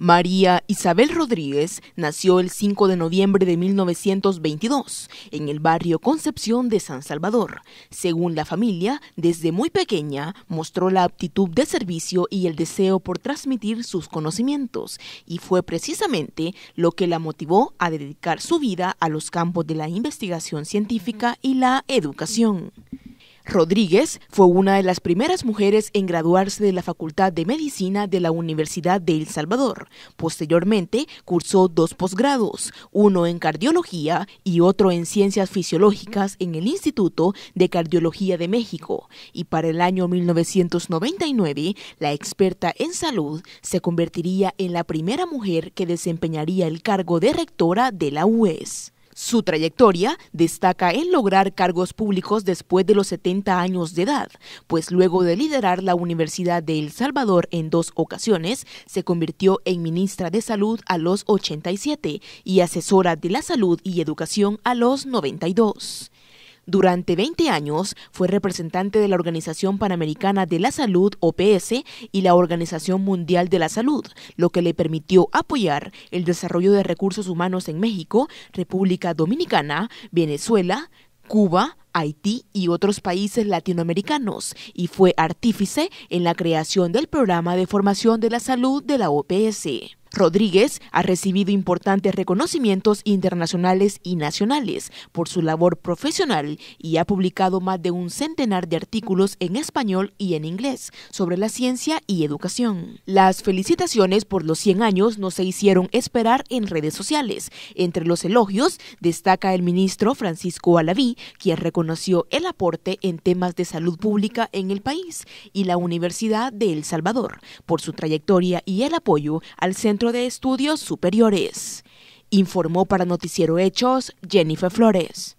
María Isabel Rodríguez nació el 5 de noviembre de 1922 en el barrio Concepción de San Salvador. Según la familia, desde muy pequeña mostró la aptitud de servicio y el deseo por transmitir sus conocimientos, y fue precisamente lo que la motivó a dedicar su vida a los campos de la investigación científica y la educación. Rodríguez fue una de las primeras mujeres en graduarse de la Facultad de Medicina de la Universidad de El Salvador. Posteriormente, cursó dos posgrados, uno en cardiología y otro en ciencias fisiológicas en el Instituto de Cardiología de México. Y para el año 1999, la experta en salud se convertiría en la primera mujer que desempeñaría el cargo de rectora de la UES. Su trayectoria destaca en lograr cargos públicos después de los 70 años de edad, pues luego de liderar la Universidad de El Salvador en dos ocasiones, se convirtió en ministra de Salud a los 87 y asesora de la Salud y Educación a los 92. Durante 20 años fue representante de la Organización Panamericana de la Salud, OPS, y la Organización Mundial de la Salud, lo que le permitió apoyar el desarrollo de recursos humanos en México, República Dominicana, Venezuela, Cuba, Haití y otros países latinoamericanos, y fue artífice en la creación del programa de formación de la salud de la OPS. Rodríguez ha recibido importantes reconocimientos internacionales y nacionales por su labor profesional y ha publicado más de un centenar de artículos en español y en inglés sobre la ciencia y educación. Las felicitaciones por los 100 años no se hicieron esperar en redes sociales. Entre los elogios destaca el ministro Francisco Alaví, quien reconoció el aporte en temas de salud pública en el país y la Universidad de El Salvador por su trayectoria y el apoyo al Centro de Estudios Superiores. Informó para Noticiero Hechos Jennifer Flores.